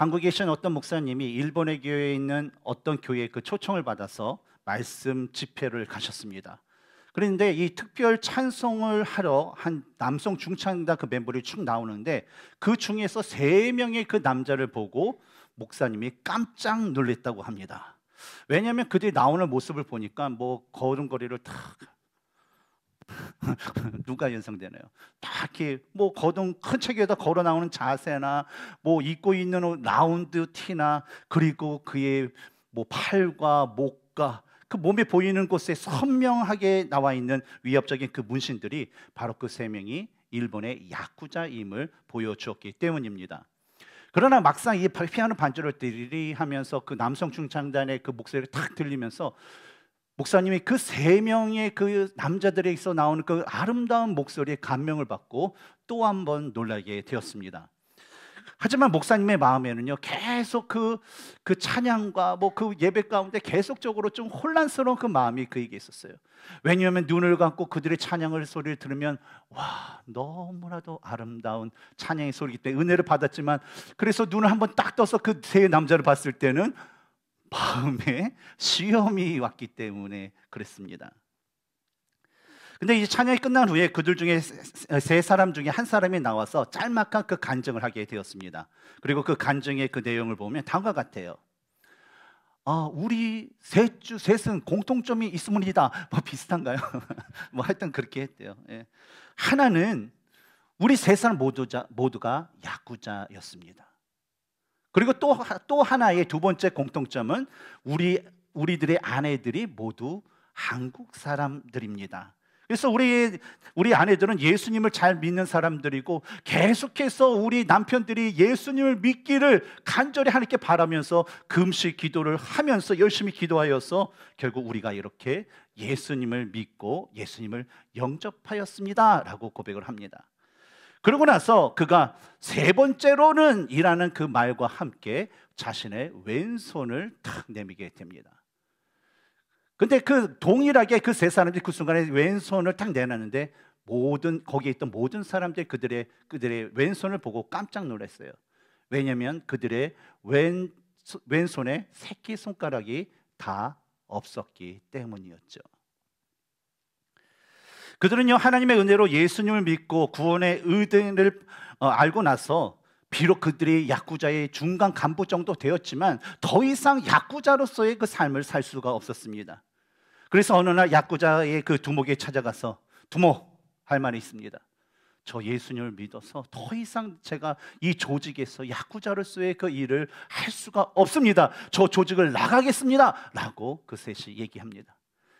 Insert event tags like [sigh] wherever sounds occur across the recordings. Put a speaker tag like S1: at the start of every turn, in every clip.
S1: 한국에 계신 어떤 목사님이 일본의 교회에 있는 어떤 교회의 그 초청을 받아서 말씀 집회를 가셨습니다. 그런데 이 특별 찬송을 하러 한 남성 중창단 그 멤버들이 쭉 나오는데 그 중에서 세 명의 그 남자를 보고 목사님이 깜짝 놀랐다고 합니다. 왜냐하면 그들이 나오는 모습을 보니까 뭐 걸음걸이를 탁 [laughs] 누가 연상되나요? 다이뭐 거동 큰 책에다 걸어 나오는 자세나 뭐 입고 있는 라운드 티나 그리고 그의 뭐 팔과 목과 그 몸에 보이는 곳에 선명하게 나와 있는 위협적인 그 문신들이 바로 그 세 명이 일본의 야쿠자임을 보여주었기 때문입니다. 그러나 막상 이 피아노 반주를 들이하면서 그 남성 중창단의 그 목소리가 탁 들리면서 목사님이 그 세 명의 그남자들에 있어 나오는 그 아름다운 목소리에 감명을 받고 또 한 번 놀라게 되었습니다. 하지만 목사님의 마음에는요 계속 그, 그 찬양과 뭐 그 예배 가운데 계속적으로 좀 혼란스러운 그 마음이 그에게 있었어요. 왜냐하면 눈을 감고 그들의 찬양을 소리를 들으면 와 너무나도 아름다운 찬양의 소리기 때문에 은혜를 받았지만 그래서 눈을 한 번 딱 떠서 그 세 남자를 봤을 때는 마음에 시험이 왔기 때문에 그랬습니다. 근데 이 찬양이 끝난 후에 그들 중에 세 사람 중에 한 사람이 나와서 짤막한 그 간증을 하게 되었습니다. 그리고 그 간증의 그 내용을 보면 다음과 같아요. 아, 우리 셋주 셋은 공통점이 있음이다. 뭐 비슷한가요? [laughs] 뭐 하여튼 그렇게 했대요. 예. 하나는 우리 세 사람 모두자, 모두가 야구자였습니다. 그리고 또, 또 하나의 두 번째 공통점은 우리, 우리들의 아내들이 모두 한국 사람들입니다. 그래서 우리 우리 아내들은 예수님을 잘 믿는 사람들이고 계속해서 우리 남편들이 예수님을 믿기를 간절히 하나님께 바라면서 금식 기도를 하면서 열심히 기도하여서 결국 우리가 이렇게 예수님을 믿고 예수님을 영접하였습니다라고 고백을 합니다. 그러고 나서 그가 세 번째로는 이라는 그 말과 함께 자신의 왼손을 탁 내미게 됩니다. 근데 그 동일하게 그 세 사람들이 그 순간에 왼손을 탁 내놨는데 모든 거기에 있던 모든 사람들이 그들의 그들의 왼손을 보고 깜짝 놀랐어요. 왜냐하면 그들의 왼 왼손에 새끼 손가락이 다 없었기 때문이었죠. 그들은요 하나님의 은혜로 예수님을 믿고 구원의 의대를 어, 알고 나서 비록 그들이 야구자의 중간 간부 정도 되었지만 더 이상 야구자로서의 그 삶을 살 수가 없었습니다. 그래서 어느 날 야구자의 그 두목에 찾아가서 두목 할 말이 있습니다. 저 예수님을 믿어서 더 이상 제가 이 조직에서 야구자로서의 그 일을 할 수가 없습니다. 저 조직을 나가겠습니다. 라고 그 셋이 얘기합니다.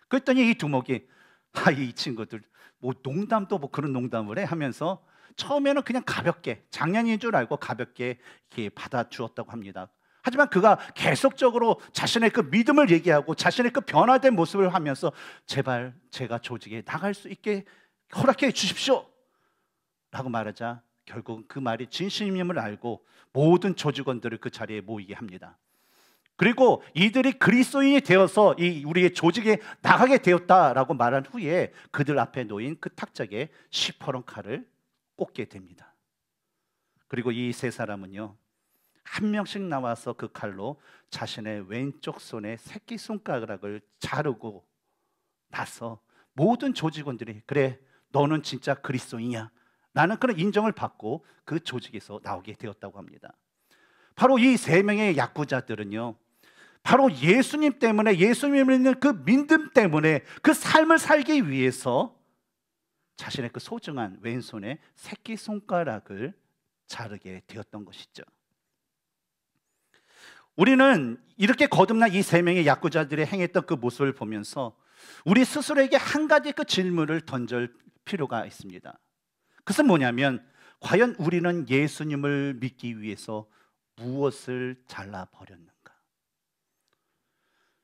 S1: 그랬더니 이 두목이 아이 친구들 뭐 농담도 뭐 그런 농담을 해 하면서 처음에는 그냥 가볍게 작년인 줄 알고 가볍게 이렇게 받아주었다고 합니다. 하지만 그가 계속적으로 자신의 그 믿음을 얘기하고 자신의 그 변화된 모습을 하면서 제발 제가 조직에 나갈 수 있게 허락해 주십시오. 라고 말하자 결국 은그 말이 진심임을 알고 모든 조직원들을 그 자리에 모이게 합니다. 그리고 이들이 그리스도인이 되어서 이 우리의 조직에 나가게 되었다라고 말한 후에 그들 앞에 놓인 그 탁자에 시퍼런 칼을 꽂게 됩니다. 그리고 이 세 사람은요. 한 명씩 나와서 그 칼로 자신의 왼쪽 손에 새끼 손가락을 자르고 나서 모든 조직원들이 그래 너는 진짜 그리스도인이야 나는 그런 인정을 받고 그 조직에서 나오게 되었다고 합니다. 바로 이 세 명의 약구자들은요 바로 예수님 때문에 예수님을 믿는 그 믿음 때문에 그 삶을 살기 위해서 자신의 그 소중한 왼손에 새끼 손가락을 자르게 되었던 것이죠. 우리는 이렇게 거듭난 이 세 명의 약구자들이 행했던 그 모습을 보면서 우리 스스로에게 한 가지 그 질문을 던질 필요가 있습니다. 그것은 뭐냐면 과연 우리는 예수님을 믿기 위해서 무엇을 잘라 버렸는가?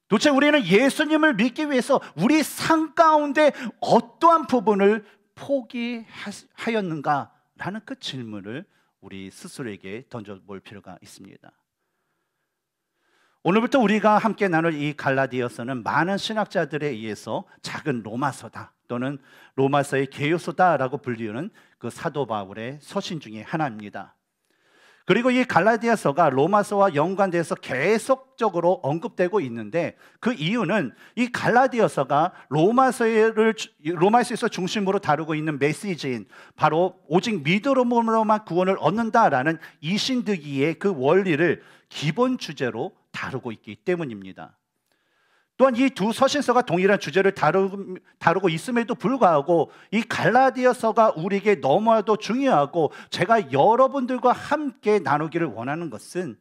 S1: 도대체 우리는 예수님을 믿기 위해서 우리 삶 가운데 어떠한 부분을 포기하였는가라는 그 질문을 우리 스스로에게 던져볼 필요가 있습니다. 오늘부터 우리가 함께 나눌 이 갈라디아서는 많은 신학자들에 의해서 작은 로마서다 또는 로마서의 개요서다라고 불리우는 그 사도 바울의 서신 중의 하나입니다. 그리고 이 갈라디아서가 로마서와 연관돼서 계속적으로 언급되고 있는데 그 이유는 이 갈라디아서가 로마서를 로마서에서 중심으로 다루고 있는 메시지인 바로 오직 믿음으로만 구원을 얻는다라는 이신득이의 그 원리를 기본 주제로 다루고 있기 때문입니다. 또한 이 두 서신서가 동일한 주제를 다루, 다루고 있음에도 불구하고 이 갈라디아서가 우리에게 너무나도 중요하고 제가 여러분들과 함께 나누기를 원하는 것은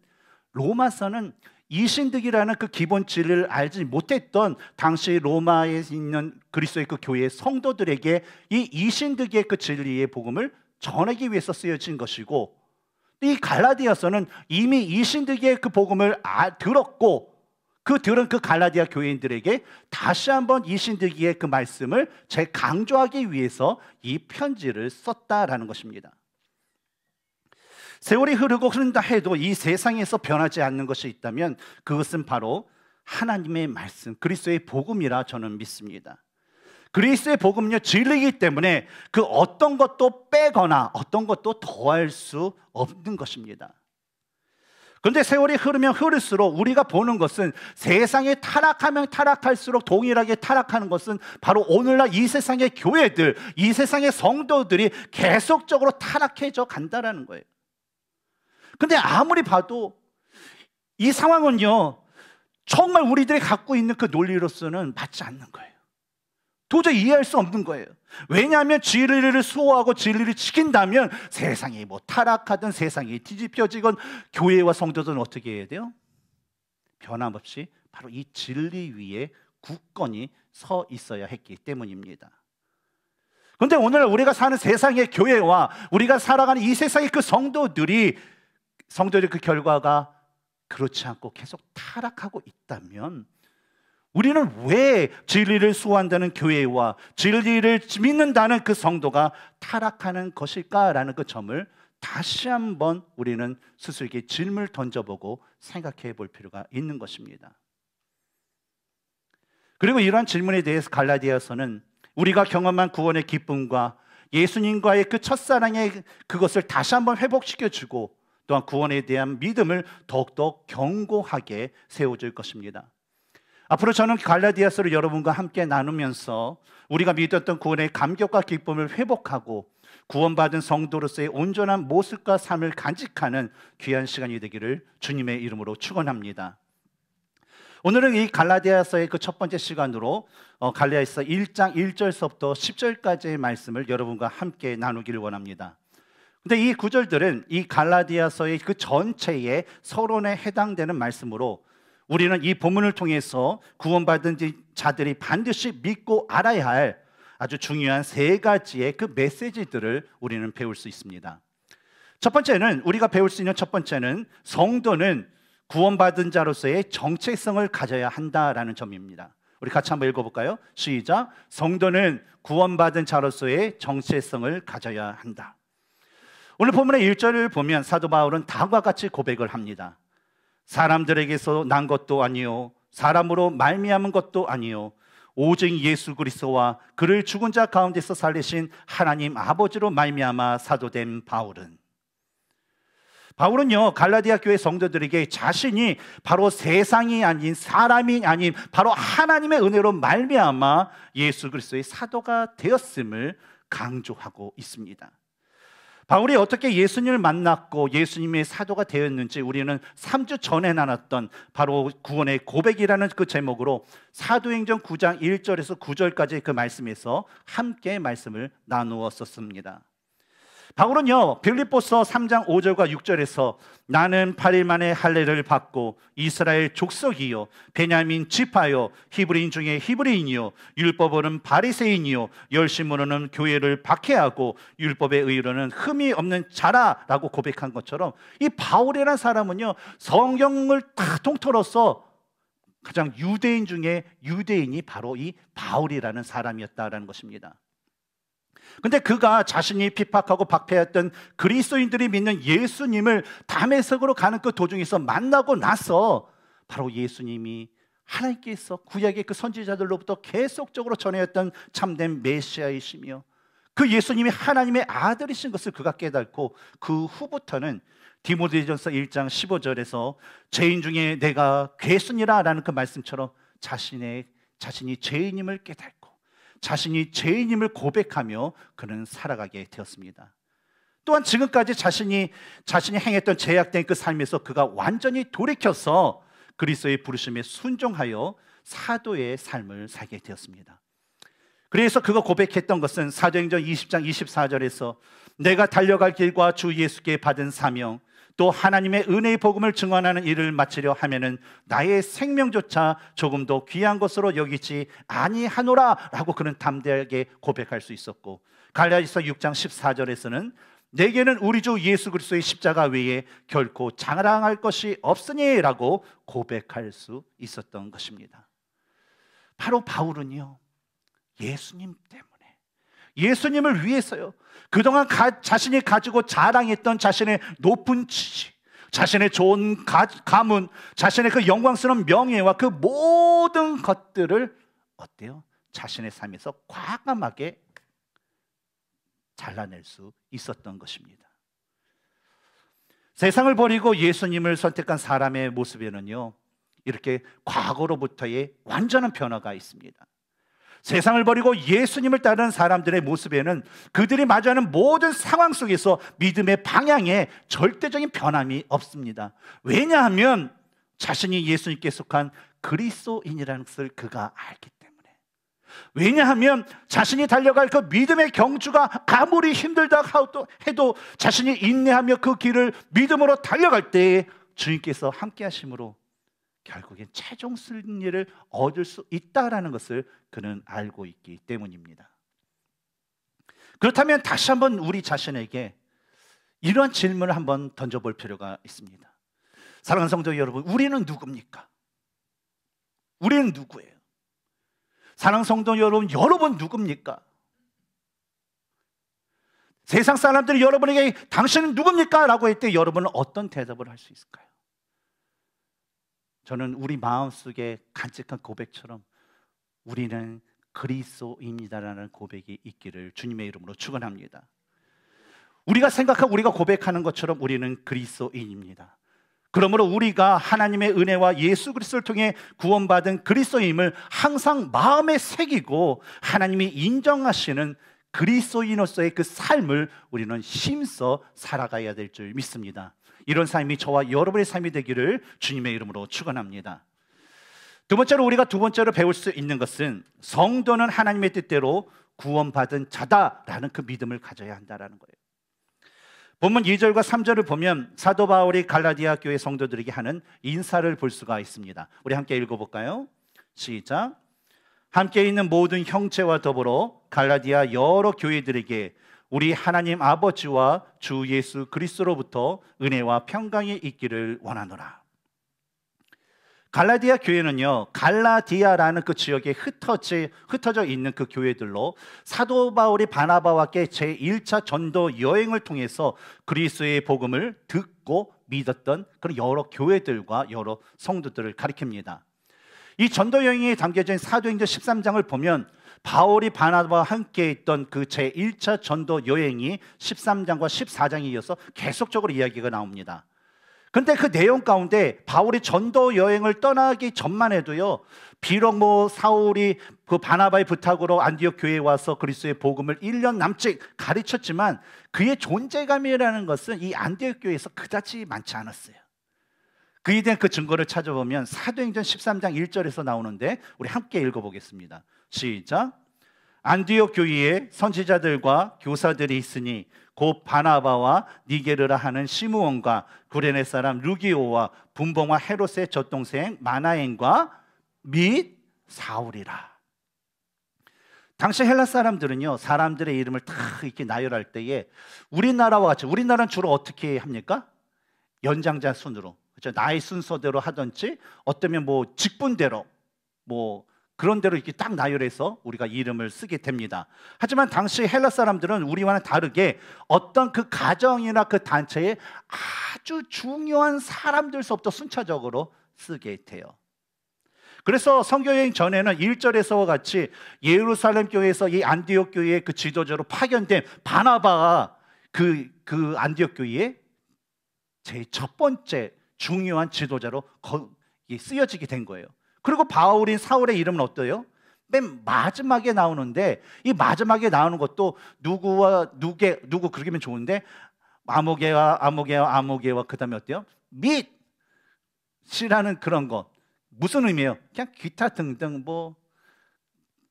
S1: 로마서는 이신득이라는 그 기본질을 알지 못했던 당시 로마에 있는 그리스도의 그 교회의 성도들에게 이 이신득의 그 진리의 복음을 전하기 위해서 쓰여진 것이고 이 갈라디아서는 이미 이신득의 그 복음을 아, 들었고 그 들은 그 갈라디아 교인들에게 다시 한번 이신득이의 그 말씀을 재강조하기 위해서 이 편지를 썼다라는 것입니다. 세월이 흐르고 흐른다 해도 이 세상에서 변하지 않는 것이 있다면 그것은 바로 하나님의 말씀, 그리스도의 복음이라 저는 믿습니다. 그리스의 도 복음요 진리이기 때문에 그 어떤 것도 빼거나 어떤 것도 더할 수 없는 것입니다. 그런데 세월이 흐르면 흐를수록 우리가 보는 것은 세상이 타락하면 타락할수록 동일하게 타락하는 것은 바로 오늘날 이 세상의 교회들, 이 세상의 성도들이 계속적으로 타락해져 간다라는 거예요. 근데 아무리 봐도 이 상황은요, 정말 우리들이 갖고 있는 그 논리로서는 맞지 않는 거예요. 도저히 이해할 수 없는 거예요. 왜냐하면 진리를 수호하고 진리를 지킨다면 세상이 뭐 타락하든 세상이 뒤집혀지건 교회와 성도들은 어떻게 해야 돼요? 변함없이 바로 이 진리 위에 굳건히 서 있어야 했기 때문입니다. 그런데 오늘 우리가 사는 세상의 교회와 우리가 살아가는 이 세상의 그 성도들이 성도들의 그 결과가 그렇지 않고 계속 타락하고 있다면 우리는 왜 진리를 수호한다는 교회와 진리를 믿는다는 그 성도가 타락하는 것일까라는 그 점을 다시 한번 우리는 스스로에게 질문을 던져보고 생각해 볼 필요가 있는 것입니다. 그리고 이러한 질문에 대해서 갈라디아서는 우리가 경험한 구원의 기쁨과 예수님과의 그 첫사랑의 그것을 다시 한번 회복시켜 주고 또한 구원에 대한 믿음을 더욱더 견고하게 세워줄 것입니다. 앞으로 저는 갈라디아서를 여러분과 함께 나누면서 우리가 믿었던 구원의 감격과 기쁨을 회복하고 구원받은 성도로서의 온전한 모습과 삶을 간직하는 귀한 시간이 되기를 주님의 이름으로 축원합니다. 오늘은 이 갈라디아서의 그 첫 번째 시간으로 어, 갈라디아서 1장 1절서부터 10절까지의 말씀을 여러분과 함께 나누기를 원합니다. 근데 이 구절들은 이 갈라디아서의 그 전체의 서론에 해당되는 말씀으로 우리는 이 본문을 통해서 구원받은 자들이 반드시 믿고 알아야 할 아주 중요한 세 가지의 그 메시지들을 우리는 배울 수 있습니다. 첫 번째는 우리가 배울 수 있는 첫 번째는 성도는 구원받은 자로서의 정체성을 가져야 한다라는 점입니다. 우리 같이 한번 읽어볼까요? 시작. 성도는 구원받은 자로서의 정체성을 가져야 한다. 오늘 본문의 1절을 보면 사도 바울은 다음과 같이 고백을 합니다. 사람들에게서 난 것도 아니요 사람으로 말미암은 것도 아니요 오직 예수 그리스도와 그를 죽은 자 가운데서 살리신 하나님 아버지로 말미암아 사도된 바울은 바울은요 갈라디아 교회 성도들에게 자신이 바로 세상이 아닌 사람이 아닌 바로 하나님의 은혜로 말미암아 예수 그리스도의 사도가 되었음을 강조하고 있습니다. 바울이 어떻게 예수님을 만났고 예수님의 사도가 되었는지 우리는 3주 전에 나눴던 바로 구원의 고백이라는 그 제목으로 사도행전 9장 1절에서 9절까지 그 말씀에서 함께 말씀을 나누었었습니다. 바울은요, 빌립보서 3장 5절과 6절에서 나는 8일 만에 할례를 받고 이스라엘 족속이요 베냐민 지파요 히브리인 중에 히브리인이요 율법으로는 바리새인이요 열심으로는 교회를 박해하고 율법의 의로는 흠이 없는 자라라고 고백한 것처럼 이 바울이라는 사람은요 성경을 다 통틀어서 가장 유대인 중에 유대인이 바로 이 바울이라는 사람이었다라는 것입니다. 근데 그가 자신이 핍박하고 박해했던 그리스도인들이 믿는 예수님을 담에석으로 가는 그 도중에서 만나고 나서 바로 예수님이 하나님께서 구약의 그 선지자들로부터 계속적으로 전해왔던 참된 메시아이시며 그 예수님이 하나님의 아들이신 것을 그가 깨닫고 그 후부터는 디모데전서 1장 15절에서 죄인 중에 내가 괴순이라라는 그 말씀처럼 자신의 자신이 죄인임을 깨달고 자신이 죄인임을 고백하며 그는 살아가게 되었습니다. 또한 지금까지 자신이 자신이 행했던 제약된 그 삶에서 그가 완전히 돌이켜서 그리스도의 부르심에 순종하여 사도의 삶을 살게 되었습니다. 그래서 그가 고백했던 것은 사도행전 20장 24절에서 내가 달려갈 길과 주 예수께 받은 사명 또 하나님의 은혜의 복음을 증언하는 일을 마치려 하면은 나의 생명조차 조금 도 귀한 것으로 여기지 아니하노라라고 그는 담대하게 고백할 수 있었고 갈라디아서 6장 14절에서는 내게는 우리 주 예수 그리스도의 십자가 외에 결코 자랑할 것이 없으니라고 고백할 수 있었던 것입니다. 바로 바울은요. 예수님 때문에 예수님을 위해서요. 그동안 가, 자신이 가지고 자랑했던 자신의 높은 지식, 자신의 좋은 가, 가문, 자신의 그 영광스러운 명예와 그 모든 것들을 어때요? 자신의 삶에서 과감하게 잘라낼 수 있었던 것입니다. 세상을 버리고 예수님을 선택한 사람의 모습에는요, 이렇게 과거로부터의 완전한 변화가 있습니다. 세상을 버리고 예수님을 따르는 사람들의 모습에는 그들이 마주하는 모든 상황 속에서 믿음의 방향에 절대적인 변함이 없습니다. 왜냐하면 자신이 예수님께 속한 그리스도인이라는 것을 그가 알기 때문에. 왜냐하면 자신이 달려갈 그 믿음의 경주가 아무리 힘들다 해도 자신이 인내하며 그 길을 믿음으로 달려갈 때에 주님께서 함께 하심으로 결국엔 최종 승리를 얻을 수 있다라는 것을 그는 알고 있기 때문입니다. 그렇다면 다시 한번 우리 자신에게 이런 질문을 한번 던져볼 필요가 있습니다. 사랑하는 성도 여러분, 우리는 누굽니까? 우리는 누구예요? 사랑 성도 여러분, 여러분 누굽니까? 세상 사람들이 여러분에게 당신은 누굽니까? 라고 할 때 여러분은 어떤 대답을 할 수 있을까요? 저는 우리 마음속에 간직한 고백처럼 우리는 그리스도입니다라는 고백이 있기를 주님의 이름으로 축원합니다. 우리가 생각하고 우리가 고백하는 것처럼 우리는 그리스도인입니다. 그러므로 우리가 하나님의 은혜와 예수 그리스도를 통해 구원받은 그리스도임을 항상 마음에 새기고 하나님이 인정하시는 그리스도인으로서의 그 삶을 우리는 힘써 살아가야 될 줄 믿습니다. 이런 삶이 저와 여러분의 삶이 되기를 주님의 이름으로 축원합니다. 두 번째로 우리가 두 번째로 배울 수 있는 것은 성도는 하나님의 뜻대로 구원받은 자다라는 그 믿음을 가져야 한다라는 거예요. 본문 2절과 3절을 보면 사도 바울이 갈라디아 교회 성도들에게 하는 인사를 볼 수가 있습니다. 우리 함께 읽어 볼까요? 시작. 함께 있는 모든 형체와 더불어 갈라디아 여러 교회들에게 우리 하나님 아버지와 주 예수 그리스도로부터 은혜와 평강이 있기를 원하노라. 갈라디아 교회는요, 갈라디아라는 그 지역에 흩어지, 흩어져 있는 그 교회들로 사도 바울이 바나바와 께 제1차 전도 여행을 통해서 그리스의 복음을 듣고 믿었던 그런 여러 교회들과 여러 성도들을 가리킵니다. 이 전도 여행이 담겨진 사도행전 13장을 보면 바울이 바나바와 함께 있던 그 제1차 전도 여행이 13장과 14장에 이어서 계속적으로 이야기가 나옵니다. 근데 그 내용 가운데 바울이 전도 여행을 떠나기 전만 해도요. 비록 뭐 사울이 그 바나바의 부탁으로 안디옥 교회에 와서 그리스도의 복음을 1년 남짓 가르쳤지만 그의 존재감이라는 것은 이 안디옥 교회에서 그다지 많지 않았어요. 그에 대한 그 증거를 찾아보면 사도행전 13장 1절에서 나오는데 우리 함께 읽어보겠습니다. 시작. 안디옥 교회에 선지자들과 교사들이 있으니 곧 바나바와 니게르라 하는 시므온과 구레네 사람 루기오와 분봉와 헤롯의 젖동생 마나엔과 및 사울이라. 당시 헬라 사람들은요 사람들의 이름을 다 이렇게 나열할 때에 우리나라와 같이 우리나라는 주로 어떻게 합니까? 연장자 순으로 그렇 나의 순서대로 하든지 어쩌면 뭐 직분대로 뭐 그런 대로 이렇게 딱 나열해서 우리가 이름을 쓰게 됩니다. 하지만 당시 헬라 사람들은 우리와는 다르게 어떤 그 가정이나 그 단체에 아주 중요한 사람들서부터 순차적으로 쓰게 돼요. 그래서 성교여행 전에는 1절에서와 같이 예루살렘 교회에서 이 안디옥 교회의 그 지도자로 파견된 바나바가 그, 그 안디옥 교회의 제 첫 번째 중요한 지도자로 쓰여지게 된 거예요. 그리고 바울인 사울의 이름은 어때요? 맨 마지막에 나오는데 이 마지막에 나오는 것도 누구와 누게 누구 그러면 좋은데 아무개와 아무개와 아무개와 그다음에 어때요? 밑이라는 그런 것 무슨 의미예요? 그냥 기타 등등 뭐뭐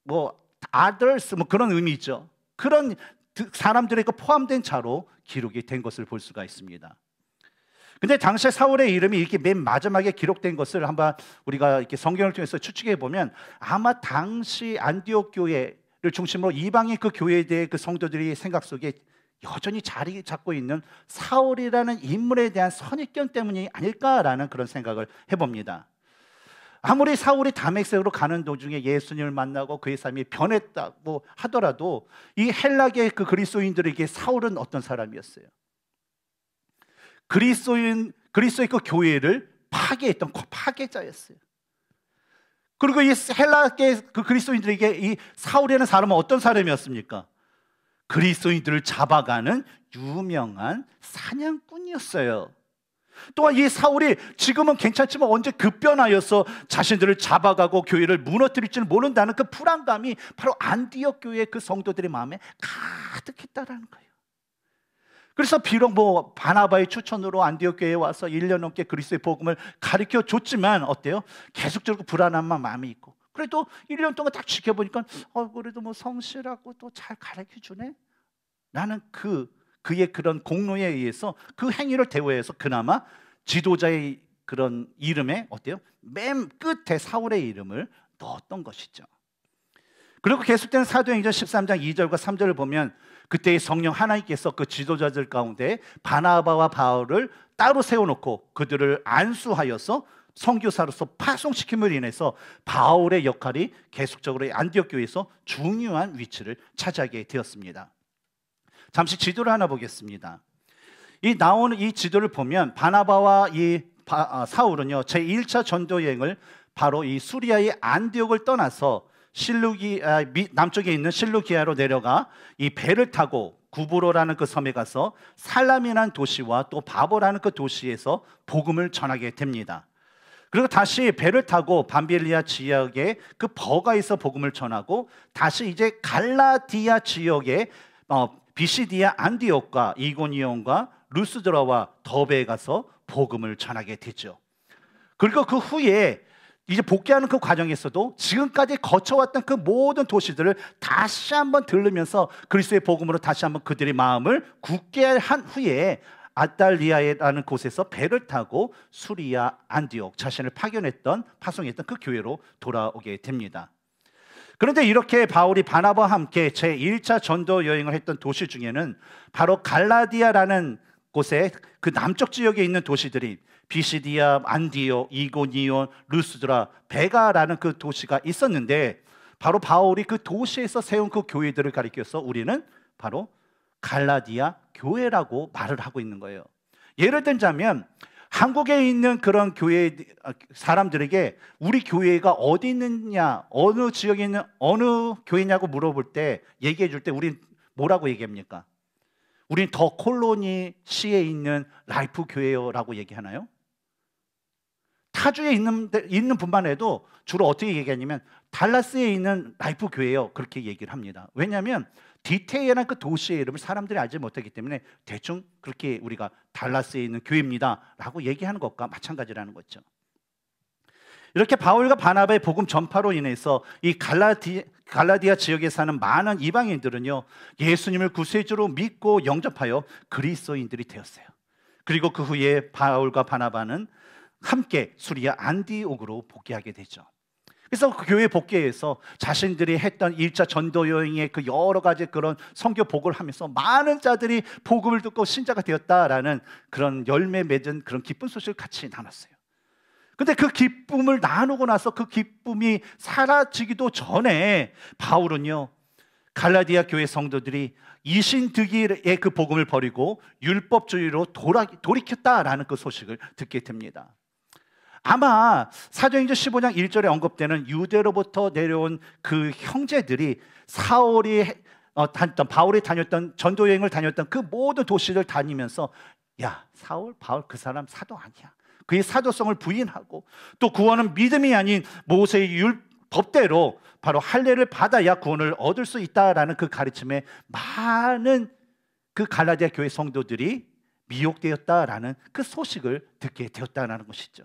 S1: 뭐 others 뭐 그런 의미 있죠. 그런 사람들에게 포함된 자로 기록이 된 것을 볼 수가 있습니다. 근데 당시에 사울의 이름이 이렇게 맨 마지막에 기록된 것을 한번 우리가 이렇게 성경을 통해서 추측해 보면 아마 당시 안디옥 교회를 중심으로 이방의 그 교회에 대해 그 성도들이 생각 속에 여전히 자리 잡고 있는 사울이라는 인물에 대한 선입견 때문이 아닐까라는 그런 생각을 해봅니다. 아무리 사울이 담액색으로 가는 도중에 예수님을 만나고 그의 삶이 변했다고 하더라도 이 헬락의 그 그리스도인들에게 사울은 어떤 사람이었어요? 그리스도인 그리스도의 그 교회를 파괴했던 파괴자였어요. 그리고 이 헬라계 그 그리스도인들에게 이 사울이라는 사람은 어떤 사람이었습니까? 그리스도인들을 잡아가는 유명한 사냥꾼이었어요. 또한 이 사울이 지금은 괜찮지만 언제 급변하여서 자신들을 잡아가고 교회를 무너뜨릴지는 모른다는 그 불안감이 바로 안디옥 교회의 그 성도들의 마음에 가득했다라는 거예요. 그래서 비록 뭐 바나바의 추천으로 안디옥 교회에 와서 1년 넘게 그리스의 복음을 가르쳐 줬지만 어때요? 계속적으로 불안한 마음이 있고 그래도 1년 동안 딱 지켜보니까 어 그래도 뭐 성실하고 또 잘 가르쳐 주네. 나는 그 그의 그런 공로에 의해서 그 행위를 대우해서 그나마 지도자의 그런 이름에 어때요? 맨 끝에 사울의 이름을 넣었던 것이죠. 그리고 계속되는 사도행전 13장 2절과 3절을 보면 그때 의 성령 하나님께서 그 지도자들 가운데 바나바와 바울을 따로 세워놓고 그들을 안수하여서 성교사로서 파송시킴을 인해서 바울의 역할이 계속적으로 안디옥 교회에서 중요한 위치를 차지하게 되었습니다. 잠시 지도를 하나 보겠습니다. 이나오이 지도를 보면 바나바와 이 바, 아, 사울은요 제 1차 전도 여행을 바로 이 수리아의 안디옥을 떠나서 실루기 아, 미, 남쪽에 있는 실루기아로 내려가 이 배를 타고 구브로라는 그 섬에 가서 살람이라는 도시와 또 바보라는 그 도시에서 복음을 전하게 됩니다. 그리고 다시 배를 타고 밤빌리아 지역에그 버가에서 복음을 전하고 다시 이제 갈라디아 지역에 어, 비시디아 안디옥과 이고니온과 루스드라와 더베에 가서 복음을 전하게 되죠. 그리고 그 후에 이제 복귀하는 그 과정에서도 지금까지 거쳐왔던 그 모든 도시들을 다시 한번 들르면서 그리스도의 복음으로 다시 한번 그들의 마음을 굳게 한 후에 아달리아라는 에 곳에서 배를 타고 수리아 안디옥 자신을 파견했던 파송했던 그 교회로 돌아오게 됩니다. 그런데 이렇게 바울이 바나바와 함께 제 1차 전도 여행을 했던 도시 중에는 바로 갈라디아라는 곳에 그 남쪽 지역에 있는 도시들이 비시디아, 안디오, 이고니온, 루스드라, 베가라는 그 도시가 있었는데 바로 바울이 그 도시에서 세운 그 교회들을 가리켜서 우리는 바로 갈라디아 교회라고 말을 하고 있는 거예요. 예를 들자면 한국에 있는 그런 교회 아, 사람들에게 우리 교회가 어디 있느냐, 어느 지역에 있는 어느 교회냐고 물어볼 때 얘기해 줄 때 우린 뭐라고 얘기합니까? 우린 더 콜로니 시에 있는 라이프 교회요라고 얘기하나요? 타주에 있는 있는 분만 해도 주로 어떻게 얘기하냐면 달라스에 있는 라이프 교회요 그렇게 얘기를 합니다. 왜냐하면 디테일한 그 도시의 이름을 사람들이 알지 못하기 때문에 대충 그렇게 우리가 달라스에 있는 교회입니다라고 얘기하는 것과 마찬가지라는 거죠. 이렇게 바울과 바나바의 복음 전파로 인해서 이 갈라디, 갈라디아 지역에 사는 많은 이방인들은요 예수님을 구세주로 믿고 영접하여 그리스도인들이 되었어요. 그리고 그 후에 바울과 바나바는 함께 수리아 안디옥으로 복귀하게 되죠. 그래서 그 교회 복귀해서 자신들이 했던 1차 전도 여행의 그 여러 가지 그런 성교 복을 하면서 많은 자들이 복음을 듣고 신자가 되었다라는 그런 열매 맺은 그런 기쁜 소식을 같이 나눴어요. 근데 그 기쁨을 나누고 나서 그 기쁨이 사라지기도 전에 바울은요. 갈라디아 교회 성도들이 이신득의그 복음을 버리고 율법주의로 돌아, 돌이켰다라는 그 소식을 듣게 됩니다. 아마 사도행전 15장 1절에 언급되는 유대로부터 내려온 그 형제들이 사울이 어, 다녔던 바울이 다녔던 전도 여행을 다녔던 그 모든 도시를 다니면서 야 사울 바울 그 사람 사도 아니야 그의 사도성을 부인하고 또 구원은 믿음이 아닌 모세의 율 법대로 바로 할례를 받아야 구원을 얻을 수 있다라는 그 가르침에 많은 그 갈라디아 교회 성도들이 미혹되었다라는 그 소식을 듣게 되었다라는 것이죠.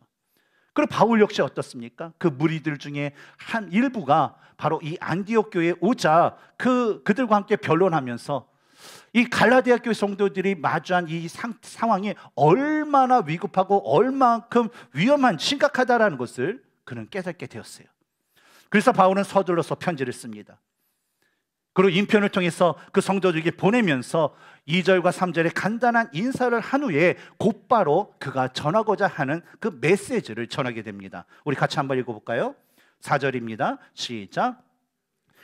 S1: 그리고 바울 역시 어떻습니까? 그 무리들 중에 한 일부가 바로 이 안디옥 교회에 오자 그 그들과 함께 변론하면서 이 갈라디아 교회 성도들이 마주한 이 상, 상황이 얼마나 위급하고 얼만큼 위험한 심각하다라는 것을 그는 깨닫게 되었어요. 그래서 바울은 서둘러서 편지를 씁니다. 그리고 인편을 통해서 그 성도들에게 보내면서 2절과 3절에 간단한 인사를 한 후에 곧바로 그가 전하고자 하는 그 메시지를 전하게 됩니다. 우리 같이 한번 읽어볼까요? 4절입니다. 시작.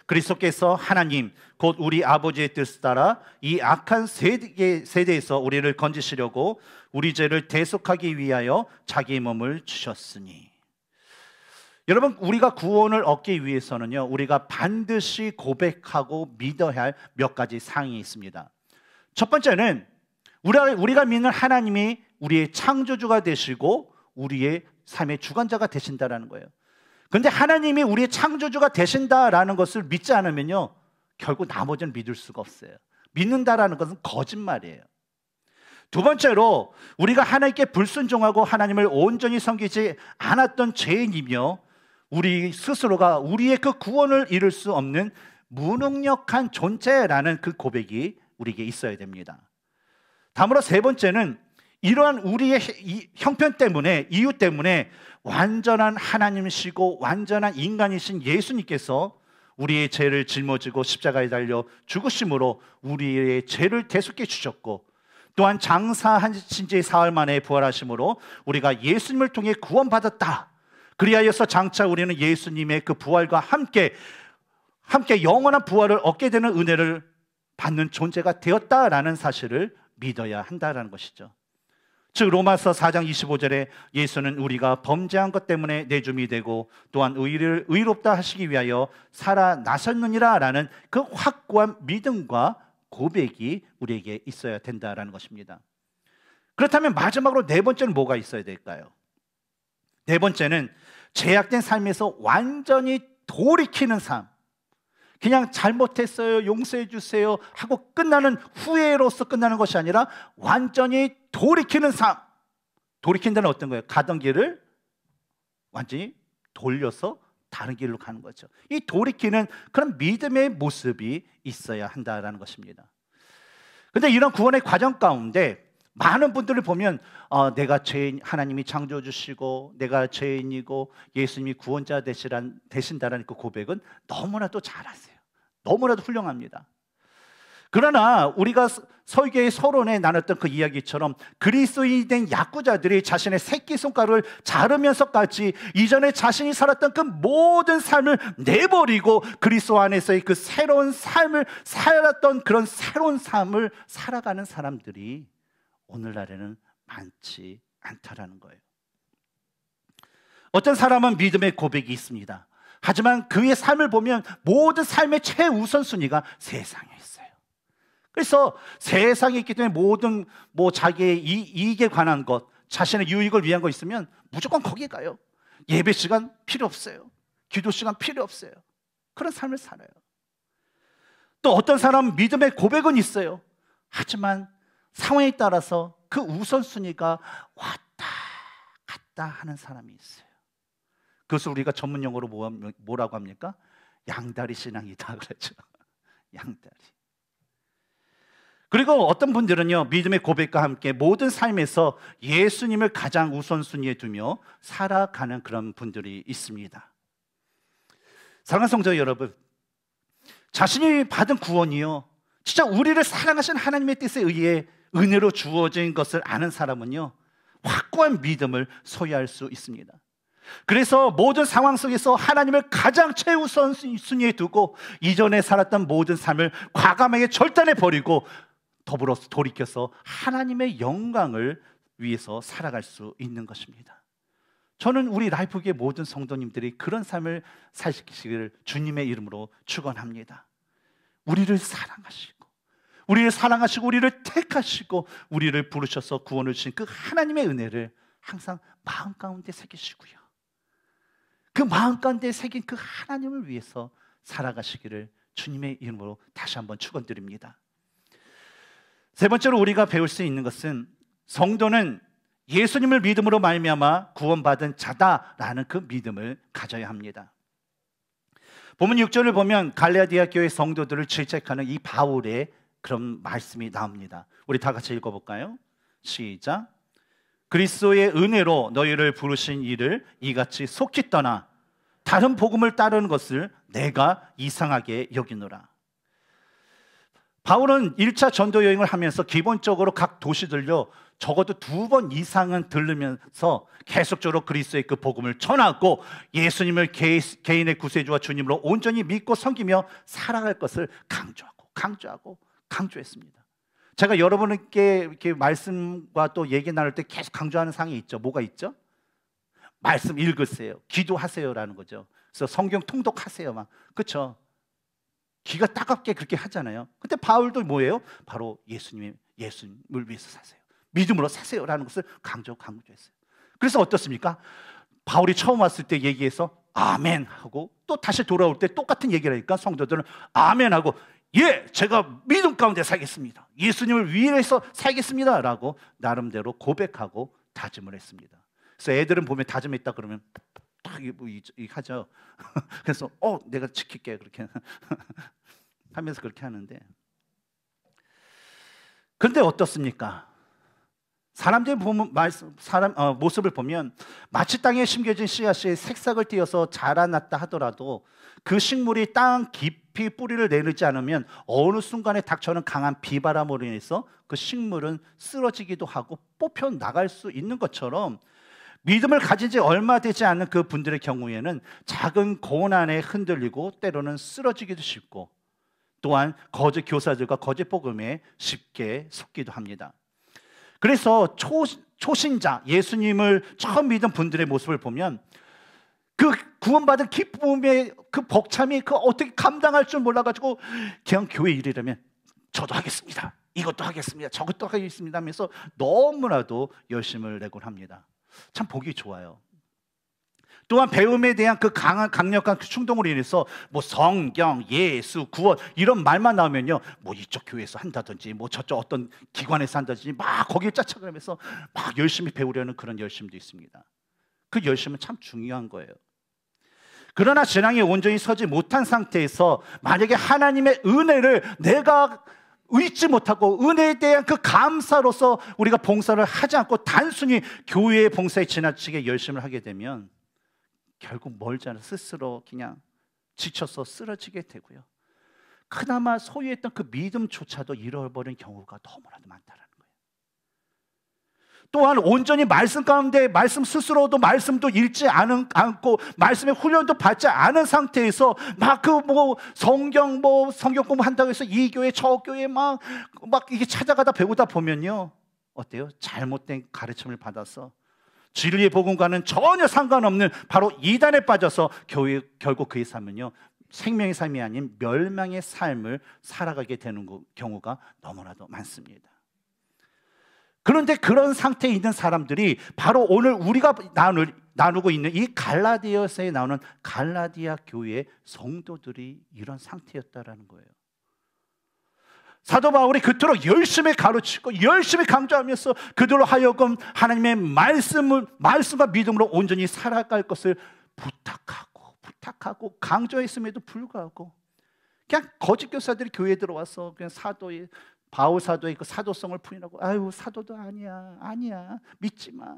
S1: 그리스도께서 하나님 곧 우리 아버지의 뜻 따라 이 악한 세대, 세대에서 우리를 건지시려고 우리 죄를 대속하기 위하여 자기 몸을 주셨으니 여러분 우리가 구원을 얻기 위해서는요 우리가 반드시 고백하고 믿어야 할 몇 가지 사항이 있습니다. 첫 번째는 우리가, 믿는 하나님이 우리의 창조주가 되시고 우리의 삶의 주관자가 되신다라는 거예요. 그런데 하나님이 우리의 창조주가 되신다라는 것을 믿지 않으면요. 결국 나머지는 믿을 수가 없어요. 믿는다라는 것은 거짓말이에요. 두 번째로 우리가 하나님께 불순종하고 하나님을 온전히 섬기지 않았던 죄인이며 우리 스스로가 우리의 그 구원을 이룰 수 없는 무능력한 존재라는 그 고백이 우리에게 있어야 됩니다. 다음으로 세 번째는 이러한 우리의 형편 때문에 이유 때문에 완전한 하나님이시고 완전한 인간이신 예수님께서 우리의 죄를 짊어지고 십자가에 달려 죽으심으로 우리의 죄를 대속해 주셨고 또한 장사하신 지 사흘 만에 부활하심으로 우리가 예수님을 통해 구원받았다. 그리하여서 장차 우리는 예수님의 그 부활과 함께 함께 영원한 부활을 얻게 되는 은혜를 받는 존재가 되었다라는 사실을 믿어야 한다라는 것이죠. 즉 로마서 4장 25절에 예수는 우리가 범죄한 것 때문에 내줌이 되고 또한 의를 의롭다 하시기 위하여 살아 나섰느니라라는 그 확고한 믿음과 고백이 우리에게 있어야 된다라는 것입니다. 그렇다면 마지막으로 네 번째는 뭐가 있어야 될까요? 네 번째는 제약된 삶에서 완전히 돌이키는 삶. 그냥 잘못했어요. 용서해 주세요. 하고 끝나는 후회로서 끝나는 것이 아니라 완전히 돌이키는 삶. 돌이킨다는 어떤 거예요? 가던 길을 완전히 돌려서 다른 길로 가는 거죠. 이 돌이키는 그런 믿음의 모습이 있어야 한다라는 것입니다. 근데 이런 구원의 과정 가운데 많은 분들을 보면 어, 내가 죄인 하나님이 창조해 주시고 내가 죄인이고 예수님이 구원자 되시란 되신다라는 그 고백은 너무나도 잘하세요. 너무나도 훌륭합니다. 그러나 우리가 설교의 서론에 나눴던 그 이야기처럼 그리스도인이 된 야구자들이 자신의 새끼손가락을 자르면서까지 이전에 자신이 살았던 그 모든 삶을 내버리고 그리스도 안에서의 그 새로운 삶을 살았던 그런 새로운 삶을 살아가는 사람들이 오늘날에는 많지 않다라는 거예요. 어떤 사람은 믿음의 고백이 있습니다. 하지만 그의 삶을 보면 모든 삶의 최우선순위가 세상에 있어요. 그래서 세상에 있기 때문에 모든 뭐 자기의 이익에 관한 것, 자신의 유익을 위한 거 있으면 무조건 거기에 가요. 예배 시간 필요 없어요. 기도 시간 필요 없어요. 그런 삶을 살아요. 또 어떤 사람 믿음의 고백은 있어요. 하지만 상황에 따라서 그 우선순위가 왔다 갔다 하는 사람이 있어요. 그것을 우리가 전문 용어로 뭐 뭐라고 합니까? 양다리 신앙이다 [laughs] 그랬죠. 양다리. 그리고 어떤 분들은요 믿음의 고백과 함께 모든 삶에서 예수님을 가장 우선순위에 두며 살아가는 그런 분들이 있습니다. 사랑하는 성도 여러분, 자신이 받은 구원이요 진짜 우리를 사랑하신 하나님의 뜻에 의해 은혜로 주어진 것을 아는 사람은요 확고한 믿음을 소유할 수 있습니다. 그래서 모든 상황 속에서 하나님을 가장 최우선 순위에 두고 이전에 살았던 모든 삶을 과감하게 절단해 버리고 더불어 돌이켜서 하나님의 영광을 위해서 살아갈 수 있는 것입니다. 저는 우리 라이프계 모든 성도님들이 그런 삶을 살시기를 주님의 이름으로 축원합니다. 우리를 사랑하시고 우리를 사랑하시고 우리를 택하시고 우리를 부르셔서 구원을 주신 그 하나님의 은혜를 항상 마음 가운데 새기시고요. 그 마음 가운데 새긴 그 하나님을 위해서 살아가시기를 주님의 이름으로 다시 한번 축원드립니다. 세 번째로 우리가 배울 수 있는 것은 성도는 예수님을 믿음으로 말미암아 구원받은 자다라는 그 믿음을 가져야 합니다. 보면 6절을 보면 갈라디아 교회 성도들을 질책하는 이 바울의 그런 말씀이 나옵니다. 우리 다 같이 읽어 볼까요? 시작. 그리스도의 은혜로 너희를 부르신 일을 이같이 속히 떠나 다른 복음을 따르는 것을 내가 이상하게 여기노라. 바울은 1차 전도 여행을 하면서 기본적으로 각 도시들로 적어도 두 번 이상은 들르면서 계속적으로 그리스도의 그 복음을 전하고 예수님을 개인의 구세주와 주님으로 온전히 믿고 섬기며 살아갈 것을 강조하고 강조하고 강조했습니다. 제가 여러분께 이렇게 말씀과 또 얘기 나눌 때 계속 강조하는 사항이 있죠. 뭐가 있죠? 말씀 읽으세요. 기도하세요라는 거죠. 그래서 성경 통독하세요 막. 그렇죠? 기가 따갑게 그렇게 하잖아요. 근데 바울도 뭐예요? 바로 예수님 예수님을 위해서 사세요. 믿음으로 사세요라는 것을 강조 강조했어요. 그래서 어떻습니까? 바울이 처음 왔을 때 얘기해서 아멘 하고 또 다시 돌아올 때 똑같은 얘기를 하니까 성도들은 아멘 하고 예, 제가 믿음 가운데 살겠습니다. 예수님을 위해서 살겠습니다. 라고 나름대로 고백하고 다짐을 했습니다. 그래서 애들은 보면 다짐했다 그러면 딱 뭐 하죠. [laughs] 그래서 어, 내가 지킬게 그렇게 [laughs] 하면서 그렇게 하는데. 그런데 어떻습니까? 사람들 보면 말씀, 사람 어, 모습을 보면 마치 땅에 심겨진 씨앗이 색싹을 띄어서 자라났다 하더라도 그 식물이 땅 깊이 뿌리를 내리지 않으면 어느 순간에 닥쳐는 오 강한 비바람으로 인해서 그 식물은 쓰러지기도 하고 뽑혀 나갈 수 있는 것처럼 믿음을 가진 지 얼마 되지 않는그 분들의 경우에는 작은 고난에 흔들리고 때로는 쓰러지기도 쉽고 또한 거짓 교사들과 거짓 복음에 쉽게 속기도 합니다. 그래서 초, 초신자 예수님을 처음 믿은 분들의 모습을 보면 그 구원받은 기쁨의 그 벅참이 그 어떻게 감당할 줄 몰라가지고 그냥 교회 일이라면 저도 하겠습니다. 이것도 하겠습니다. 저것도 하겠습니다 하면서 너무나도 열심을 내곤 합니다. 참 보기 좋아요. 또한 배움에 대한 그 강한 강력한 그 충동으로 인해서 뭐 성경, 예수, 구원 이런 말만 나오면요. 뭐 이쪽 교회에서 한다든지 뭐 저쪽 어떤 기관에서 한다든지 막 거기에 짜착하면서 막 열심히 배우려는 그런 열심도 있습니다. 그 열심은 참 중요한 거예요. 그러나 신앙이 온전히 서지 못한 상태에서 만약에 하나님의 은혜를 내가 잊지 못하고 은혜에 대한 그 감사로서 우리가 봉사를 하지 않고 단순히 교회의 봉사에 지나치게 열심을 하게 되면 결국 멀지 않아 스스로 그냥 지쳐서 쓰러지게 되고요. 그나마 소유했던 그 믿음조차도 잃어버린 경우가 너무나도 많다라. 또한 온전히 말씀 가운데 말씀 스스로도 말씀도 읽지 않은, 않고 말씀의 훈련도 받지 않은 상태에서 막 그뭐 성경 뭐 성경 공부한다고 해서 이 교회 저 교회 막막 이게 찾아가다 배우다 보면요 어때요? 잘못된 가르침을 받아서 진리의 복음과는 전혀 상관없는 바로 이단에 빠져서 교회, 결국 그의 삶은요 생명의 삶이 아닌 멸망의 삶을 살아가게 되는 경우가 너무나도 많습니다. 그런데 그런 상태에 있는 사람들이 바로 오늘 우리가 나눌, 나누고 있는 이 갈라디아서에 나오는 갈라디아 교회의 성도들이 이런 상태였다라는 거예요. 사도 바울이 그토록 열심히 가르치고 열심히 강조하면서 그들로 하여금 하나님의 말씀을 말씀과 믿음으로 온전히 살아갈 것을 부탁하고 부탁하고 강조했음에도 불구하고 그냥 거짓 교사들이 교회에 들어와서 그냥 사도의 바오사도의 그 사도성을 부인하고 아유 사도도 아니야 아니야 믿지 마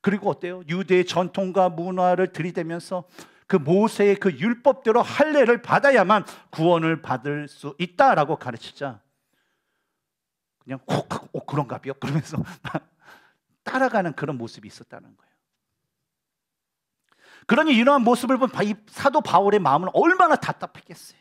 S1: 그리고 어때요 유대의 전통과 문화를 들이대면서 그 모세의 그 율법대로 할례를 받아야만 구원을 받을 수 있다라고 가르치자 그냥 콕 하고 어, 그런가비요 그러면서 [laughs] 따라가는 그런 모습이 있었다는 거예요. 그러니 이러한 모습을 본이 사도 바울의 마음은 얼마나 답답했겠어요.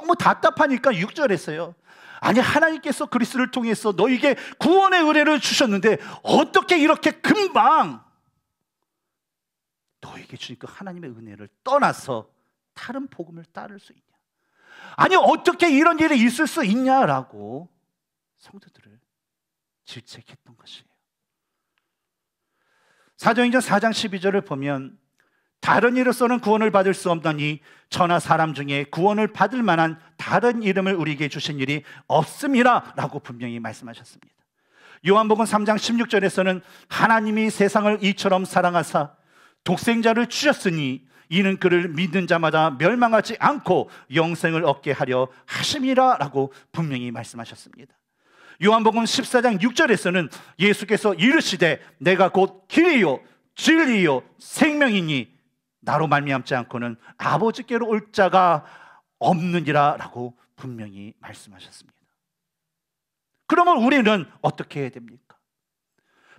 S1: 너무 답답하니까 6절 했어요. 아니 하나님께서 그리스를 통해서 너에게 구원의 은혜를 주셨는데 어떻게 이렇게 금방 너에게 주신 그 하나님의 은혜를 떠나서 다른 복음을 따를 수 있냐? 아니 어떻게 이런 일이 있을 수 있냐라고 성도들을 질책했던 것이에요. 사도행전 4장 12절을 보면 다른 이로서는 구원을 받을 수없더니 천하 사람 중에 구원을 받을 만한 다른 이름을 우리에게 주신 일이 없음이라 라고 분명히 말씀하셨습니다. 요한복음 3장 16절에서는 하나님이 세상을 이처럼 사랑하사 독생자를 주셨으니 이는 그를 믿는 자마다 멸망하지 않고 영생을 얻게 하려 하심이라 라고 분명히 말씀하셨습니다. 요한복음 14장 6절에서는 예수께서 이르시되 내가 곧 길이요 진리요 생명이니 나로 말미암지 않고는 아버지께로 올 자가 없느니라라고 분명히 말씀하셨습니다. 그러면 우리는 어떻게 해야 됩니까?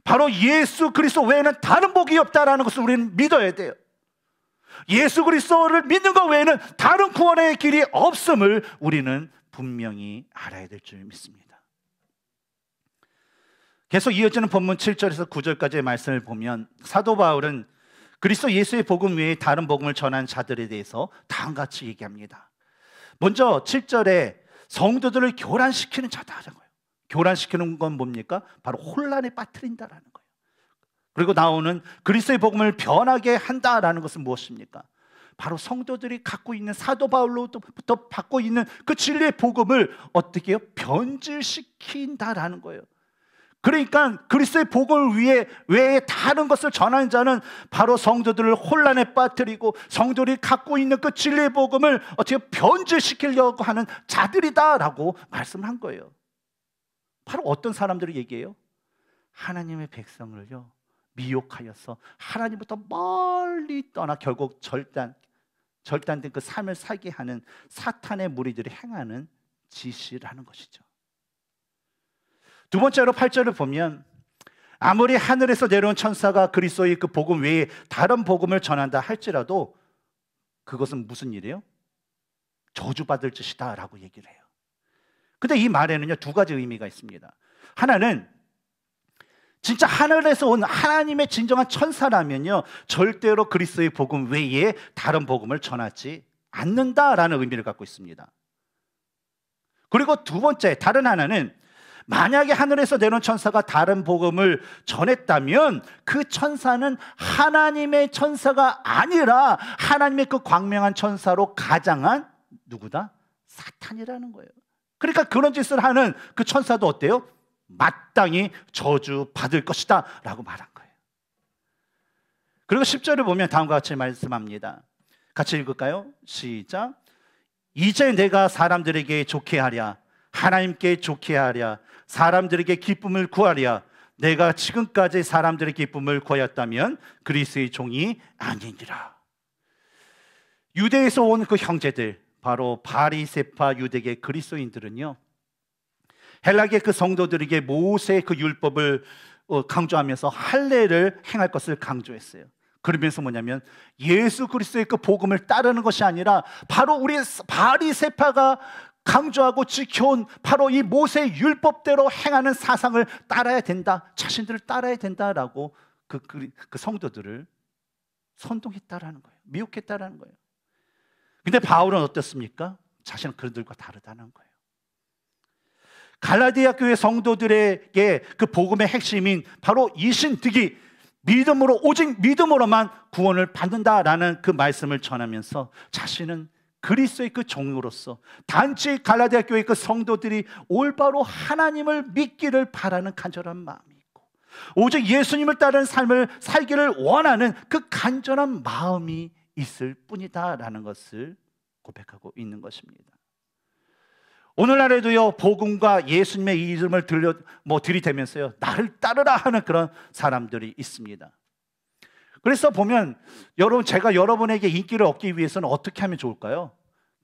S1: 바로 예수 그리스도 외에는 다른 복이 없다라는 것을 우리는 믿어야 돼요. 예수 그리스도를 믿는 것 외에는 다른 구원의 길이 없음을 우리는 분명히 알아야 될 줄 믿습니다. 계속 이어지는 본문 7절에서 9절까지의 말씀을 보면 사도 바울은 그리스도 예수의 복음 외에 다른 복음을 전한 자들에 대해서 다음 과 같이 얘기합니다. 먼저 7절에 성도들을 교란시키는 자다 하자고요. 교란시키는 건 뭡니까? 바로 혼란에 빠뜨린다라는 거예요. 그리고 나오는 그리스도의 복음을 변하게 한다라는 것은 무엇입니까? 바로 성도들이 갖고 있는 사도 바울로부터 받고 있는 그 진리의 복음을 어떻게 변질시킨다라는 거예요. 그러니까 그리스도의 복을 위해 외에 다른 것을 전하는 자는 바로 성도들을 혼란에 빠뜨리고 성도들이 갖고 있는 그 진리의 복음을 어떻게 변질시키려고 하는 자들이다라고 말씀한 거예요. 바로 어떤 사람들을 얘기해요? 하나님의 백성을요 미혹하여서 하나님부터 멀리 떠나 결국 절단 절단된 그 삶을 살게 하는 사탄의 무리들이 행하는 지시라는 것이죠. 두 번째로 8절을 보면 아무리 하늘에서 내려온 천사가 그리스도의 그 복음 외에 다른 복음을 전한다 할지라도 그것은 무슨 일이에요? 저주받을 짓이다라고 얘기를 해요. 근데 이 말에는요 두 가지 의미가 있습니다. 하나는 진짜 하늘에서 온 하나님의 진정한 천사라면요 절대로 그리스의 복음 외에 다른 복음을 전하지 않는다라는 의미를 갖고 있습니다. 그리고 두 번째 다른 하나는 만약에 하늘에서 내려온 천사가 다른 복음을 전했다면 그 천사는 하나님의 천사가 아니라 하나님의 그 광명한 천사로 가장한 누구다? 사탄이라는 거예요. 그러니까 그런 짓을 하는 그 천사도 어때요? 마땅히 저주 받을 것이다 라고 말한 거예요. 그리고 10절을 보면 다음과 같이 말씀합니다. 같이 읽을까요? 시작. 이제 내가 사람들에게 좋게 하랴 하나님께 좋게 하랴 사람들에게 기쁨을 구하랴 내가 지금까지 사람들의 기쁨을 구하였다면 그리스의 종이 아니니라. 유대에서 온 그 형제들 바로 바리세파 유대계 그리스인들은요헬라계그 성도들에게 모세의 그 율법을 어, 강조하면서 할례를 행할 것을 강조했어요. 그러면서 뭐냐면 예수 그리스도의 그 복음을 따르는 것이 아니라 바로 우리 바리세파가 강조하고 지켜온 바로 이모세 율법대로 행하는 사상을 따라야 된다. 자신들을 따라야 된다라고 그, 그, 그 성도들을 선동했다라는 거예요. 미혹했다라는 거예요. 근데 바울은 어떻습니까? 자신은 그들과 다르다는 거예요. 갈라디아 교회 성도들에게 그 복음의 핵심인 바로 이신득이 믿음으로 오직 믿음으로만 구원을 받는다라는 그 말씀을 전하면서 자신은 그리스의 그 종으로서 단지 갈라디아 교회 그 성도들이 올바로 하나님을 믿기를 바라는 간절한 마음이 있고 오직 예수님을 따르는 삶을 살기를 원하는 그 간절한 마음이 있을 뿐이다라는 것을 고백하고 있는 것입니다. 오늘날에도요 복음과 예수님의 이름을 들려 뭐 들이대면서요 나를 따르라 하는 그런 사람들이 있습니다. 그래서 보면 여러분 제가 여러분에게 인기를 얻기 위해서는 어떻게 하면 좋을까요?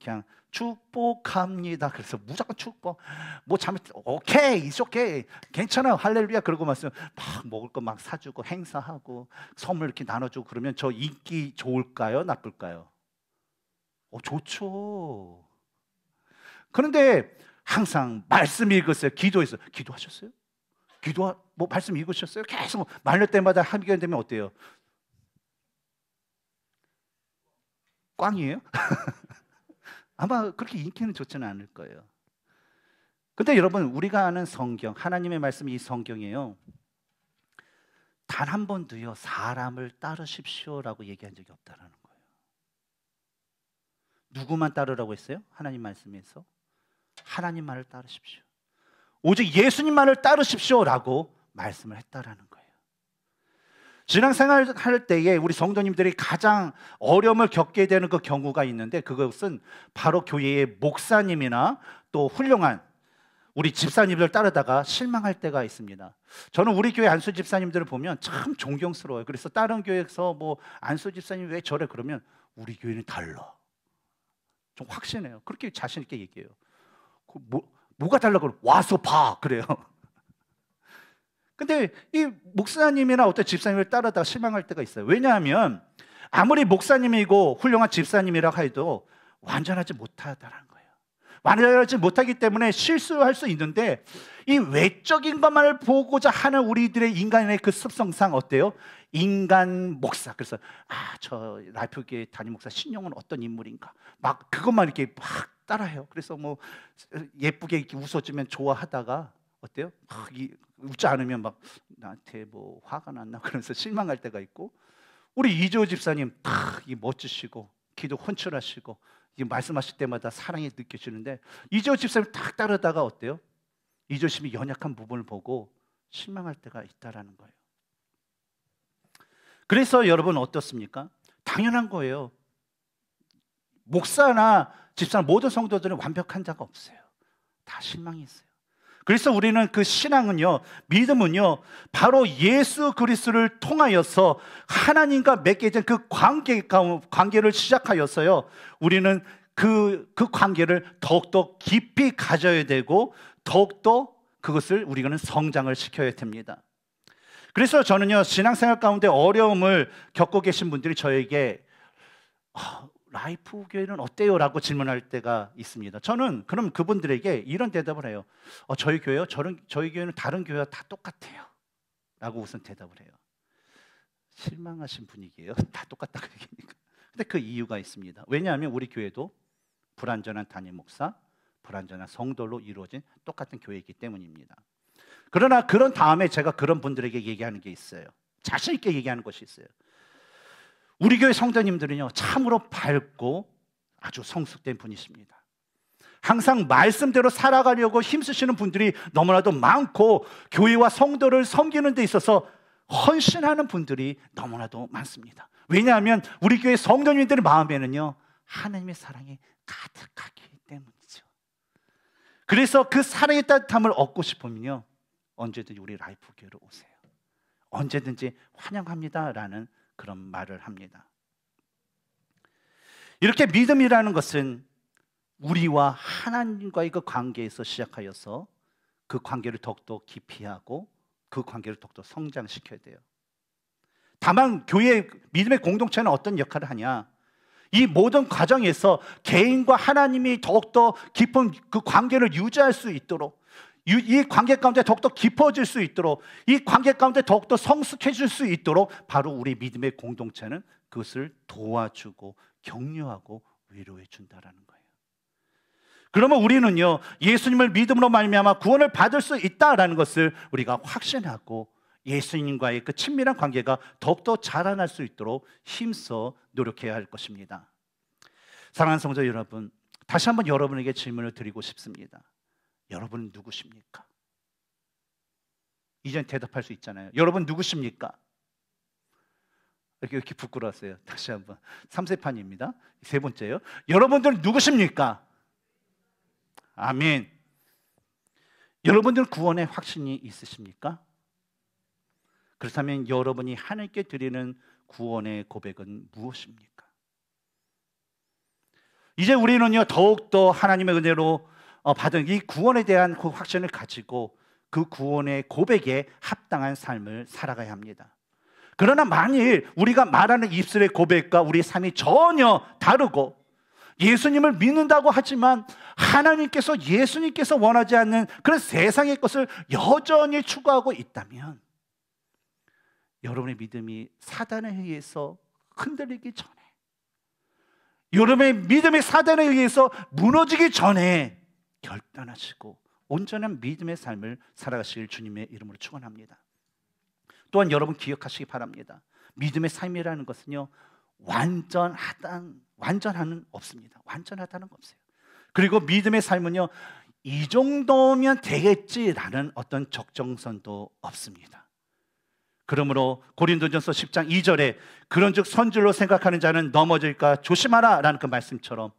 S1: 그냥 축복합니다. 그래서 무조건 축복. 뭐 잘못 오케이, 이스 케이 괜찮아. 할렐루야. 그러고 말씀 막 먹을 거 막 사주고 행사하고 선물 이렇게 나눠 주고 그러면 저 인기 좋을까요? 나쁠까요? 어, 좋죠. 그런데 항상 말씀 읽었어요. 기도했어요. 기도하셨어요? 기도 뭐 말씀 읽으셨어요? 계속 뭐 말릴 때마다 함께 되면 어때요? 꽝이에요? [laughs] 아마 그렇게 인기는 좋지는 않을 거예요. 근데 여러분 우리가 아는 성경 하나님의 말씀이 이 성경이에요. 단 한 번도요 사람을 따르십시오라고 얘기한 적이 없다라는 거예요. 누구만 따르라고 했어요? 하나님 말씀에서 하나님만을 따르십시오. 오직 예수님만을 따르십시오라고 말씀을 했다라는 신앙생활 할 때에 우리 성도님들이 가장 어려움을 겪게 되는 그 경우가 있는데 그것은 바로 교회의 목사님이나 또 훌륭한 우리 집사님들 따르다가 실망할 때가 있습니다. 저는 우리 교회 안수 집사님들을 보면 참 존경스러워요. 그래서 다른 교회에서 뭐 안수 집사님 왜 저래 그러면 우리 교회는 달라. 좀 확신해요. 그렇게 자신 있게 얘기해요. 그 뭐, 뭐가 달라 그 와서 봐 그래요. 근데 이 목사님이나 어떤 집사님을 따르다 실망할 때가 있어요. 왜냐하면 아무리 목사님이고 훌륭한 집사님이라 해도 완전하지 못하다는 거예요. 완전하지 못하기 때문에 실수할 수 있는데 이 외적인 것만을 보고자 하는 우리들의 인간의 그 습성상 어때요? 인간 목사. 그래서 아, 저 라이프계 단임 목사 신용은 어떤 인물인가? 막 그것만 이렇게 막 따라해요. 그래서 뭐 예쁘게 이렇게 웃어주면 좋아하다가 어때요? 막 이, 웃지 않으면 막 나한테 뭐 화가 났나 [laughs] 그러면서 실망할 때가 있고 우리 이조 집사님 탁이 멋지시고 기도 혼출하시고 이 말씀하실 때마다 사랑이 느껴지는데 이조 집사님 딱 따르다가 어때요? 이조심이 연약한 부분을 보고 실망할 때가 있다라는 거예요. 그래서 여러분 어떻습니까? 당연한 거예요. 목사나 집사 모든 성도들은 완벽한 자가 없어요. 다 실망이 있어요. 그래서 우리는 그 신앙은요, 믿음은요, 바로 예수 그리스도를 통하여서 하나님과 맺게된 그 관계 관계를 시작하였어요 우리는 그, 그 관계를 더욱더 깊이 가져야 되고, 더욱더 그것을 우리는 성장을 시켜야 됩니다. 그래서 저는요, 신앙생활 가운데 어려움을 겪고 계신 분들이 저에게 어, 라이프 교회는 어때요? 라고 질문할 때가 있습니다. 저는 그럼 그분들에게 이런 대답을 해요. 어, 저희 교회요? 저런, 저희 교회는 다른 교회와 다 똑같아요. 라고 우선 대답을 해요. 실망하신 분위기예요. [laughs] 다 똑같다고 얘기니까. 근데 그 이유가 있습니다. 왜냐하면 우리 교회도 불완전한 단임 목사, 불완전한 성도로 이루어진 똑같은 교회이기 때문입니다. 그러나 그런 다음에 제가 그런 분들에게 얘기하는 게 있어요. 자신 있게 얘기하는 것이 있어요. 우리 교회 성도님들은요, 참으로 밝고 아주 성숙된 분이십니다. 항상 말씀대로 살아가려고 힘쓰시는 분들이 너무나도 많고 교회와 성도를 섬기는 데 있어서 헌신하는 분들이 너무나도 많습니다. 왜냐하면 우리 교회 성도님들의 마음에는요, 하나님의 사랑이 가득하기 때문이죠. 그래서 그 사랑의 따뜻함을 얻고 싶으면요, 언제든지 우리 라이프 교회로 오세요. 언제든지 환영합니다라는 그런 말을 합니다. 이렇게 믿음이라는 것은 우리와 하나님과의 그 관계에서 시작하여서 그 관계를 더욱더 깊이하고 그 관계를 더욱더 성장시켜야 돼요. 다만 교회 믿음의 공동체는 어떤 역할을 하냐? 이 모든 과정에서 개인과 하나님이 더욱더 깊은 그 관계를 유지할 수 있도록 이 관계 가운데 더욱더 깊어질 수 있도록 이 관계 가운데 더욱더 성숙해질 수 있도록 바로 우리 믿음의 공동체는 그것을 도와주고 격려하고 위로해 준다라는 거예요. 그러면 우리는요 예수님을 믿음으로 말미암아 구원을 받을 수 있다라는 것을 우리가 확신하고 예수님과의 그 친밀한 관계가 더욱더 자라날 수 있도록 힘써 노력해야 할 것입니다. 사랑하는 성도 여러분, 다시 한번 여러분에게 질문을 드리고 싶습니다. 여러분 누구십니까? 이젠 대답할 수 있잖아요. 여러분 누구십니까? 이렇게, 이렇게 부끄러웠어요. [laughs] 다시 한번. 3세판입니다. 세 번째요. 여러분들 누구십니까? 아멘. 여러분들 구원의 확신이 있으십니까? 그렇다면 여러분이 하나님께 드리는 구원의 고백은 무엇입니까? 이제 우리는요 더욱 더 하나님의 은혜로 어, 받은 이 구원에 대한 그 확신을 가지고 그 구원의 고백에 합당한 삶을 살아가야 합니다. 그러나 만일 우리가 말하는 입술의 고백과 우리의 삶이 전혀 다르고 예수님을 믿는다고 하지만 하나님께서 예수님께서 원하지 않는 그런 세상의 것을 여전히 추구하고 있다면 여러분의 믿음이 사단에 의해서 흔들리기 전에 여러분의 믿음이 사단에 의해서 무너지기 전에 결단하시고 온전한 믿음의 삶을 살아가시길 주님의 이름으로 축원합니다. 또한 여러분 기억하시기 바랍니다. 믿음의 삶이라는 것은요 완전하다 완전하는 없습니다. 완전하다는 거 없어요. 그리고 믿음의 삶은요 이 정도면 되겠지라는 어떤 적정선도 없습니다. 그러므로 고린도전서 10장 2절에 그런즉 선줄로 생각하는 자는 넘어질까 조심하라라는 그 말씀처럼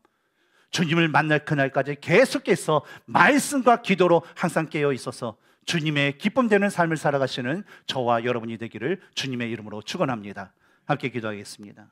S1: 주님을 만날 그날까지 계속해서 말씀과 기도로 항상 깨어 있어서 주님의 기쁨되는 삶을 살아가시는 저와 여러분이 되기를 주님의 이름으로 축원합니다. 함께 기도하겠습니다.